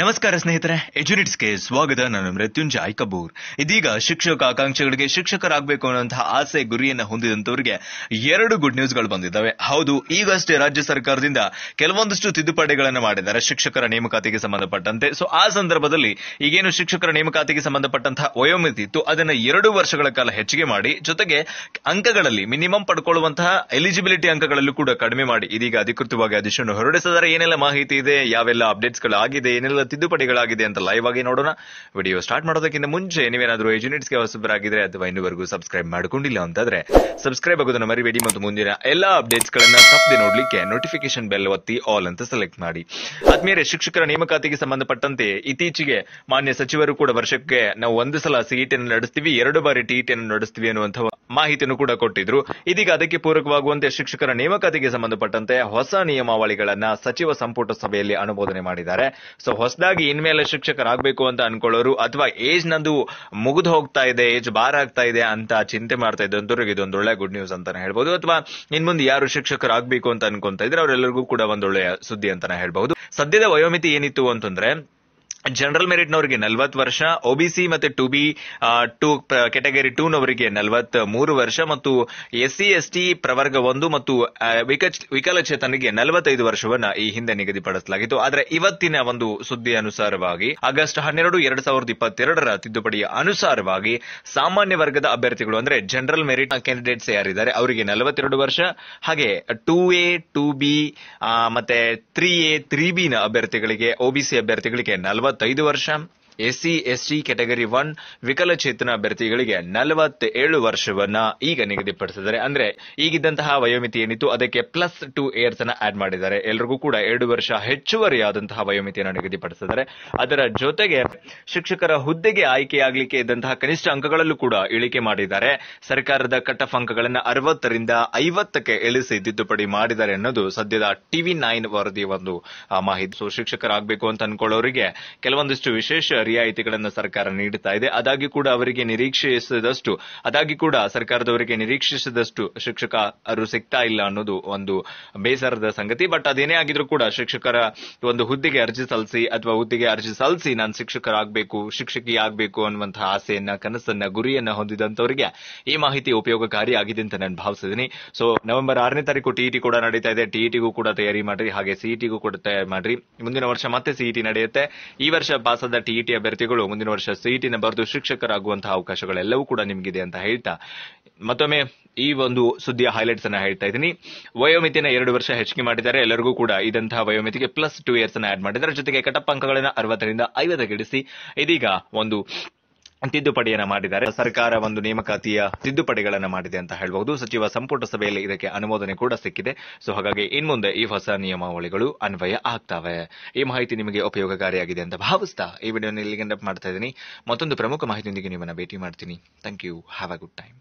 ನಮಸ್ಕಾರ ಸ್ನೇಹಿತರೆ ಎಜುನಿಟ್ಸ್ಗೆ ಸ್ವಾಗತ ನಾನು ಮೃತ್ಯುಂಜಯ್ ಕಪೂರ್ ಇದೀಗ ಶಿಕ್ಷಕ ಆಕಾಂಕ್ಷೆಗಳಿಗೆ ಶಿಕ್ಷಕರಾಗಬೇಕು ಅನ್ನುವಂತಹ ಆಸೆ ಗುರಿಯನ್ನು ಹೊಂದಿದಂತವರಿಗೆ ಎರಡು ಗುಡ್ ನ್ಯೂಸ್ಗಳು ಬಂದಿದ್ದಾವೆ ಹೌದು ಈಗಷ್ಟೇ ರಾಜ್ಯ ಸರ್ಕಾರದಿಂದ ಕೆಲವೊಂದಷ್ಟು ತಿದ್ದುಪಡಿಗಳನ್ನು ಮಾಡಿದ್ದಾರೆ ಶಿಕ್ಷಕರ ನೇಮಕಾತಿಗೆ ಸಂಬಂಧಪಟ್ಟಂತೆ ಸೊ ಆ ಸಂದರ್ಭದಲ್ಲಿ ಈಗೇನು ಶಿಕ್ಷಕರ ನೇಮಕಾತಿಗೆ ಸಂಬಂಧಪಟ್ಟಂತಹ ವಯೋಮಿತಿ ಇತ್ತು ಅದನ್ನು ಎರಡು ವರ್ಷಗಳ ಕಾಲ ಹೆಚ್ಚಿಗೆ ಮಾಡಿ ಜೊತೆಗೆ ಅಂಕಗಳಲ್ಲಿ ಮಿನಿಮಮ್ ಪಡ್ಕೊಳ್ಳುವಂತಹ ಎಲಿಜಿಬಿಲಿಟಿ ಅಂಕಗಳಲ್ಲೂ ಕೂಡ ಕಡಿಮೆ ಮಾಡಿ ಇದೀಗ ಅಧಿಕೃತವಾಗಿ ಅಧಿಶನ್ನು ಹೊರಡಿಸಿದರೆ ಏನೆಲ್ಲ ಮಾಹಿತಿ ಇದೆ ಯಾವೆಲ್ಲ ಅಪ್ಡೇಟ್ಸ್ಗಳು ಆಗಿದೆ ಏನೆಲ್ಲ ತಿದ್ದುಪಡಿಗಳಾಗಿದೆ ಅಂತ ಲೈವ್ ಆಗಿ ನೋಡೋಣ ವಿಡಿಯೋ ಸ್ಟಾರ್ಟ್ ಮಾಡೋದಕ್ಕಿಂತ ಮುಂಚೆ ನೀವೇನಾದರೂ ಎಜುನಿಟ್ಸ್ಗೆ ಹೊಸಬರಾಗಿದ್ರೆ ಅಥವಾ ಇನ್ನೂವರೆಗೂ ಸಬ್ಸ್ಕ್ರೈಬ್ ಮಾಡಿಕೊಂಡಿಲ್ಲ ಅಂತಂದ್ರೆ ಸಬ್ಸ್ಕ್ರೈಬ್ ಆಗೋದನ್ನ ಮರಿಬೇಡಿ ಮತ್ತು ಮುಂದಿನ ಎಲ್ಲಾ ಅಪ್ಡೇಟ್ಸ್ ಗಳನ್ನ ತಪ್ಪದೆ ನೋಡ್ಲಿಕ್ಕೆ ನೋಟಿಫಿಕೇಶನ್ ಬೆಲ್ ಒತ್ತಿ ಆಲ್ ಅಂತ ಸೆಲೆಕ್ಟ್ ಮಾಡಿ ಆದ್ಮೇಲೆ ಶಿಕ್ಷಕರ ನೇಮಕಾತಿಗೆ ಸಂಬಂಧಪಟ್ಟಂತೆ ಇತ್ತೀಚೆಗೆ ಮಾನ್ಯ ಸಚಿವರು ಕೂಡ ವರ್ಷಕ್ಕೆ ನಾವು ಒಂದು ಸಲ ಸಿಇಟಿಯನ್ನು e ನಡೆಸ್ತೀವಿ ಎರಡು ಬಾರಿ ಟಿಇಟಿಯನ್ನು e ನಡೆಸ್ತೀವಿ ಅನ್ನುವಂತಹ ಮಾಹಿತಿಯನ್ನು ಕೂಡ ಕೊಟ್ಟಿದ್ರು ಇದೀಗ ಅದಕ್ಕೆ ಪೂರಕವಾಗುವಂತೆ ಶಿಕ್ಷಕರ ನೇಮಕಾತಿಗೆ ಸಂಬಂಧಪಟ್ಟಂತೆ ಹೊಸ ನಿಯಮಾವಳಿಗಳನ್ನ ಸಚಿವ ಸಂಪುಟ ಸಭೆಯಲ್ಲಿ ಅನುಮೋದನೆ ಮಾಡಿದ್ದಾರೆ ಸೊ ಹೊಸದಾಗಿ ಇನ್ಮೇಲೆ ಶಿಕ್ಷಕರಾಗಬೇಕು ಅಂತ ಅನ್ಕೊಳ್ಳೋರು ಅಥವಾ ಏಜ್ ನಂದು ಮುಗಿದು ಹೋಗ್ತಾ ಇದೆ ಏಜ್ ಬಾರ್ ಆಗ್ತಾ ಇದೆ ಅಂತ ಚಿಂತೆ ಮಾಡ್ತಾ ಇದ್ದಂತವ್ರಿಗೆ ಇದೊಂದು ಒಳ್ಳೆ ಗುಡ್ ನ್ಯೂಸ್ ಅಂತಾನೆ ಹೇಳ್ಬಹುದು ಅಥವಾ ಇನ್ ಮುಂದೆ ಯಾರು ಶಿಕ್ಷಕರಾಗಬೇಕು ಅಂತ ಅನ್ಕೊಂತ ಇದ್ರೆ ಅವರೆಲ್ಲರಿಗೂ ಕೂಡ ಒಂದೊಳ್ಳೆಯ ಸುದ್ದಿ ಅಂತಾನೆ ಹೇಳ್ಬಹುದು ಸದ್ಯದ ವಯೋಮಿತಿ ಏನಿತ್ತು ಅಂತಂದ್ರೆ ಜನರಲ್ ಮೆರಿಟ್ನವರಿಗೆ ನಲವತ್ತು ವರ್ಷ ಒಬಿಸಿ ಮತ್ತೆ ಟು ಬಿ ಟು ಕೆಟಗರಿ ಟೂನವರಿಗೆ ನಲವತ್ ಮೂರು ವರ್ಷ ಮತ್ತು ಎಸ್ಸಿ ಎಸ್ಟಿ ಪ್ರವರ್ಗ ಒಂದು ಮತ್ತು ವಿಕಲಚೇತನಿಗೆ ನಲವತ್ತೈದು ವರ್ಷವನ್ನು ಈ ಹಿಂದೆ ನಿಗದಿಪಡಿಸಲಾಗಿತ್ತು ಆದರೆ ಇವತ್ತಿನ ಒಂದು ಸುದ್ದಿ ಅನುಸಾರವಾಗಿ ಆಗಸ್ಟ್ ಹನ್ನೆರಡು ಎರಡ್ ಸಾವಿರದ ಇಪ್ಪತ್ತೆರಡರ ತಿದ್ದುಪಡಿಯ ಅನುಸಾರವಾಗಿ ಸಾಮಾನ್ಯ ವರ್ಗದ ಅಭ್ಯರ್ಥಿಗಳು ಅಂದ್ರೆ ಜನರಲ್ ಮೆರಿಟ್ ಕ್ಯಾಂಡಿಡೇಟ್ಸ್ ಯಾರಿದ್ದಾರೆ ಅವರಿಗೆ ನಲವತ್ತೆರಡು ವರ್ಷ ಹಾಗೆ ಟೂ ಎ ಟು ಬಿ ಮತ್ತೆ ತ್ರೀ ಎ ತ್ರೀ ಬಿ ನ ಅಭ್ಯರ್ಥಿಗಳಿಗೆ ಒಬಿಸಿ ಅಭ್ಯರ್ಥಿಗಳಿಗೆ ನಲವತ್ತು ಇಪ್ಪತ್ತೈದು ವರ್ಷ ಎಸ್ಸಿ ಎಸ್ಟಿ ಕ್ಯಾಟಗರಿ ಒನ್ ವಿಕಲಚೇತನ ಅಭ್ಯರ್ಥಿಗಳಿಗೆ ನಲವತ್ತೇಳು ವರ್ಷವನ್ನ ಈಗ ನಿಗದಿಪಡಿಸಿದ್ದಾರೆ ಅಂದ್ರೆ ಈಗಿದ್ದಂತಹ ವಯೋಮಿತಿ ಏನಿತ್ತು ಅದಕ್ಕೆ ಪ್ಲಸ್ ಟೂ ಇಯರ್ಸ್ ಅನ್ನ ಆಡ್ ಮಾಡಿದ್ದಾರೆ ಎಲ್ರಿಗೂ ಕೂಡ ಎರಡು ವರ್ಷ ಹೆಚ್ಚುವರಿಯಾದಂತಹ ವಯೋಮಿತಿಯನ್ನು ನಿಗದಿಪಡಿಸಿದ್ದಾರೆ ಅದರ ಜೊತೆಗೆ ಶಿಕ್ಷಕರ ಹುದ್ದೆಗೆ ಆಯ್ಕೆಯಾಗಲಿಕ್ಕೆ ಇದ್ದಂತಹ ಕನಿಷ್ಠ ಅಂಕಗಳಲ್ಲೂ ಕೂಡ ಇಳಿಕೆ ಮಾಡಿದ್ದಾರೆ ಸರ್ಕಾರದ ಕಟ್ಟಫ್ ಅಂಕಗಳನ್ನು ಅರವತ್ತರಿಂದ ಐವತ್ತಕ್ಕೆ ಇಳಿಸಿ ತಿದ್ದುಪಡಿ ಮಾಡಿದ್ದಾರೆ ಅನ್ನೋದು ಸದ್ಯದ ಟಿವಿ ನೈನ್ ವರದಿ ಒಂದು ಮಾಹಿತಿ ಶಿಕ್ಷಕರಾಗಬೇಕು ಅಂತ ಅನ್ಕೊಳ್ಳೋರಿಗೆ ಕೆಲವೊಂದಿಷ್ಟು ವಿಶೇಷ ರಿಯಾಯಿತಿಗಳನ್ನು ಸರ್ಕಾರ ನೀಡುತ್ತಾ ಇದೆ ಅದಾಗಿ ಕೂಡ ಅವರಿಗೆ ನಿರೀಕ್ಷಿಸಿದಷ್ಟು ಅದಾಗಿ ಕೂಡ ಸರ್ಕಾರದವರಿಗೆ ನಿರೀಕ್ಷಿಸಿದಷ್ಟು ಶಿಕ್ಷಕರು ಸಿಗ್ತಾ ಇಲ್ಲ ಅನ್ನೋದು ಒಂದು ಬೇಸರದ ಸಂಗತಿ ಬಟ್ ಅದೇನೇ ಆಗಿದ್ರು ಕೂಡ ಶಿಕ್ಷಕರ ಒಂದು ಹುದ್ದೆಗೆ ಅರ್ಜಿ ಸಲ್ಲಿಸಿ ಅಥವಾ ಹುದ್ದೆಗೆ ಅರ್ಜಿ ಸಲ್ಲಿಸಿ ನಾನು ಶಿಕ್ಷಕರಾಗಬೇಕು ಶಿಕ್ಷಕಿ ಆಗಬೇಕು ಅನ್ನುವಂತಹ ಆಸೆಯನ್ನ ಕನಸನ್ನ ಗುರಿಯನ್ನ ಹೊಂದಿದಂತವರಿಗೆ ಈ ಮಾಹಿತಿ ಉಪಯೋಗಕಾರಿ ಆಗಿದೆ ಅಂತ ನಾನು ಭಾವಿಸಿದ್ದೀನಿ ಸೊ ನವೆಂಬರ್ ಆರನೇ ತಾರೀಕು ಟಿಇಟಿ e ಕೂಡ ನಡೀತಾ ಇದೆ ಟಿಇಟಿಗೂ e ಕೂಡ ತಯಾರಿ ಮಾಡ್ರಿ ಹಾಗೆ ಸಿಇಟಿಗೂ e ಕೂಡ ತಯಾರಿ ಮಾಡ್ರಿ ಮುಂದಿನ ವರ್ಷ ಮತ್ತೆ ಸಿಇಟಿ ನಡೆಯುತ್ತೆ ಈ ವರ್ಷ ಪಾಸಾದ ಟಿಇಟಿ ಅಭ್ಯರ್ಥಿಗಳು ಮುಂದಿನ ವರ್ಷ ಸಿಇಟಿನ ಬರೆದು ಶಿಕ್ಷಕರಾಗುವಂತಹ ಅವಕಾಶಗಳೆಲ್ಲವೂ ಕೂಡ ನಿಮಗಿದೆ ಅಂತ ಹೇಳ್ತಾ ಮತ್ತೊಮ್ಮೆ ಈ ಒಂದು ಸುದ್ದಿಯ ಹೈಲೈಟ್ಸ್ ಅನ್ನ ಹೇಳ್ತಾ ಇದ್ದೀನಿ ವಯೋಮಿತಿನ ಎರಡು ವರ್ಷ ಹೆಚ್ಚಿಗೆ ಮಾಡಿದ್ದಾರೆ ಎಲ್ಲರಿಗೂ ಕೂಡ ಇದಂತಹ ವಯೋಮಿತಿಗೆ ಪ್ಲಸ್ ಟೂ ಇಯರ್ಸ್ ಅನ್ನ ಆಡ್ ಮಾಡಿದ್ದಾರೆ ಜೊತೆಗೆ ಅಂಕಗಳನ್ನ ಅರವತ್ತರಿಂದ ಐವತ್ತಗಿಡಿಸಿ ಇದೀಗ ಒಂದು ತಿದ್ದುಪಡಿಯನ್ನು ಮಾಡಿದ್ದಾರೆ ಸರ್ಕಾರ ಒಂದು ನೇಮಕಾತಿಯ ತಿದ್ದುಪಡಿಗಳನ್ನು ಮಾಡಿದೆ ಅಂತ ಹೇಳಬಹುದು ಸಚಿವ ಸಂಪುಟ ಸಭೆಯಲ್ಲಿ ಇದಕ್ಕೆ ಅನುಮೋದನೆ ಕೂಡ ಸಿಕ್ಕಿದೆ ಸೊ ಹಾಗಾಗಿ ಇನ್ಮುಂದೆ ಈ ಹೊಸ ನಿಯಮಾವಳಿಗಳು ಅನ್ವಯ ಆಗ್ತವೆ ಈ ಮಾಹಿತಿ ನಿಮಗೆ ಉಪಯೋಗಕಾರಿಯಾಗಿದೆ ಅಂತ ಭಾವಿಸ್ತಾ ಈ ವಿಡಿಯೋ ಇಲ್ಲಿಗೆ ಮಾಡ್ತಾ ಇದ್ದೀನಿ ಮತ್ತೊಂದು ಪ್ರಮುಖ ಮಾಹಿತಿಯೊಂದಿಗೆ ನಿಮ್ಮನ್ನು ಭೇಟಿ ಮಾಡ್ತೀನಿ thank you have a good time